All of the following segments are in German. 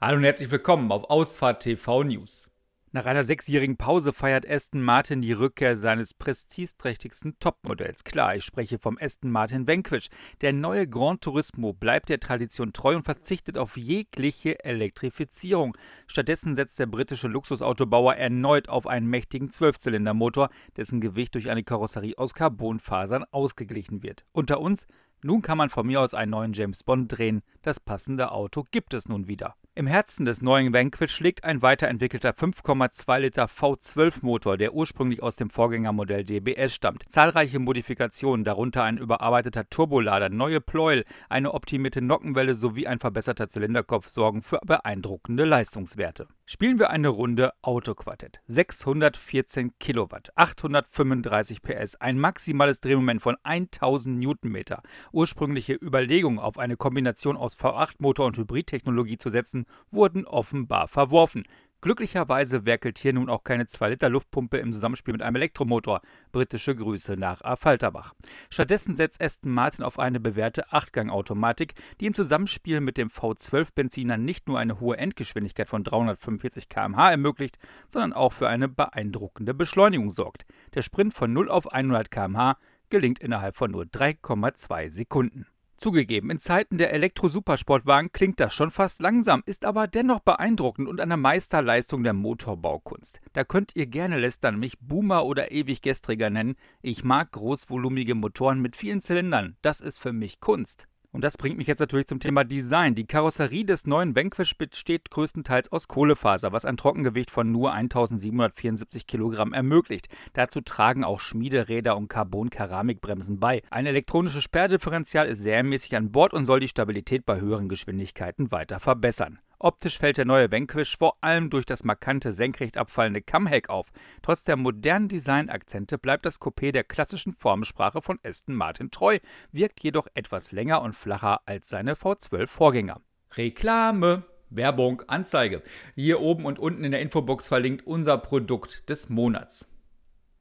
Hallo und herzlich willkommen auf Ausfahrt TV News. Nach einer sechsjährigen Pause feiert Aston Martin die Rückkehr seines prestigeträchtigsten Topmodells. Klar, ich spreche vom Aston Martin Vanquish. Der neue Grand Turismo bleibt der Tradition treu und verzichtet auf jegliche Elektrifizierung. Stattdessen setzt der britische Luxusautobauer erneut auf einen mächtigen Zwölfzylindermotor, dessen Gewicht durch eine Karosserie aus Carbonfasern ausgeglichen wird. Unter uns, nun kann man von mir aus einen neuen James Bond drehen. Das passende Auto gibt es nun wieder. Im Herzen des neuen Vanquish liegt ein weiterentwickelter 5,2 Liter V12-Motor, der ursprünglich aus dem Vorgängermodell DBS stammt. Zahlreiche Modifikationen, darunter ein überarbeiteter Turbolader, neue Pleuel, eine optimierte Nockenwelle sowie ein verbesserter Zylinderkopf sorgen für beeindruckende Leistungswerte spielen wir eine Runde Autoquartett. 614 Kilowatt, 835 PS, ein maximales Drehmoment von 1000 Newtonmeter. Ursprüngliche Überlegungen, auf eine Kombination aus V8-Motor und Hybridtechnologie zu setzen, wurden offenbar verworfen. Glücklicherweise werkelt hier nun auch keine 2-Liter-Luftpumpe im Zusammenspiel mit einem Elektromotor. Britische Grüße nach A. Falterbach. Stattdessen setzt Aston Martin auf eine bewährte 8-Gang-Automatik, die im Zusammenspiel mit dem V12-Benziner nicht nur eine hohe Endgeschwindigkeit von 345 km/h ermöglicht, sondern auch für eine beeindruckende Beschleunigung sorgt. Der Sprint von 0 auf 100 km/h gelingt innerhalb von nur 3,2 Sekunden. Zugegeben, in Zeiten der Elektro-Supersportwagen klingt das schon fast langsam, ist aber dennoch beeindruckend und eine Meisterleistung der Motorbaukunst. Da könnt ihr gerne lästern mich Boomer oder Ewiggestriger nennen. Ich mag großvolumige Motoren mit vielen Zylindern. Das ist für mich Kunst. Und das bringt mich jetzt natürlich zum Thema Design. Die Karosserie des neuen Vanquish besteht größtenteils aus Kohlefaser, was ein Trockengewicht von nur 1774 Kilogramm ermöglicht. Dazu tragen auch Schmiederäder und Carbon-Keramikbremsen bei. Ein elektronisches Sperrdifferential ist sehr mäßig an Bord und soll die Stabilität bei höheren Geschwindigkeiten weiter verbessern. Optisch fällt der neue Vanquish vor allem durch das markante senkrecht abfallende Kammheck auf. Trotz der modernen Designakzente bleibt das Coupé der klassischen Formensprache von Aston Martin treu, wirkt jedoch etwas länger und flacher als seine V12-Vorgänger. Reklame! Werbung, Anzeige. Hier oben und unten in der Infobox verlinkt unser Produkt des Monats.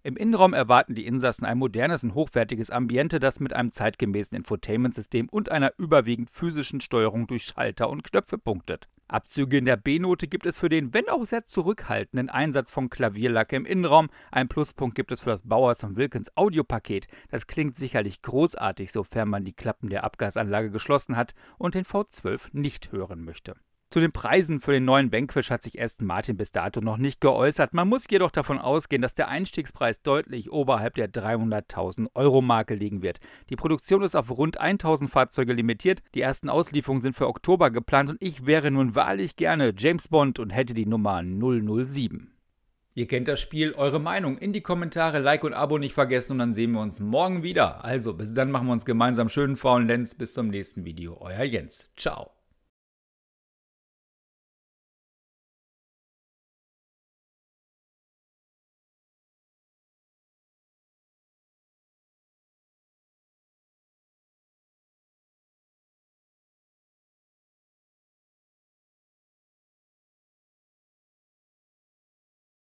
Im Innenraum erwarten die Insassen ein modernes und hochwertiges Ambiente, das mit einem zeitgemäßen Infotainment-System und einer überwiegend physischen Steuerung durch Schalter und Knöpfe punktet. Abzüge in der B-Note gibt es für den, wenn auch sehr zurückhaltenden Einsatz von Klavierlacke im Innenraum. Ein Pluspunkt gibt es für das Bowers Wilkins Audiopaket. Das klingt sicherlich großartig, sofern man die Klappen der Abgasanlage geschlossen hat und den V12 nicht hören möchte. Zu den Preisen für den neuen Vanquish hat sich Aston Martin bis dato noch nicht geäußert. Man muss jedoch davon ausgehen, dass der Einstiegspreis deutlich oberhalb der 300.000 Euro Marke liegen wird. Die Produktion ist auf rund 1.000 Fahrzeuge limitiert. Die ersten Auslieferungen sind für Oktober geplant und ich wäre nun wahrlich gerne James Bond und hätte die Nummer 007. Ihr kennt das Spiel, eure Meinung in die Kommentare, Like und Abo nicht vergessen und dann sehen wir uns morgen wieder. Also bis dann machen wir uns gemeinsam schönen faulen Lenz. Bis zum nächsten Video. Euer Jens. Ciao.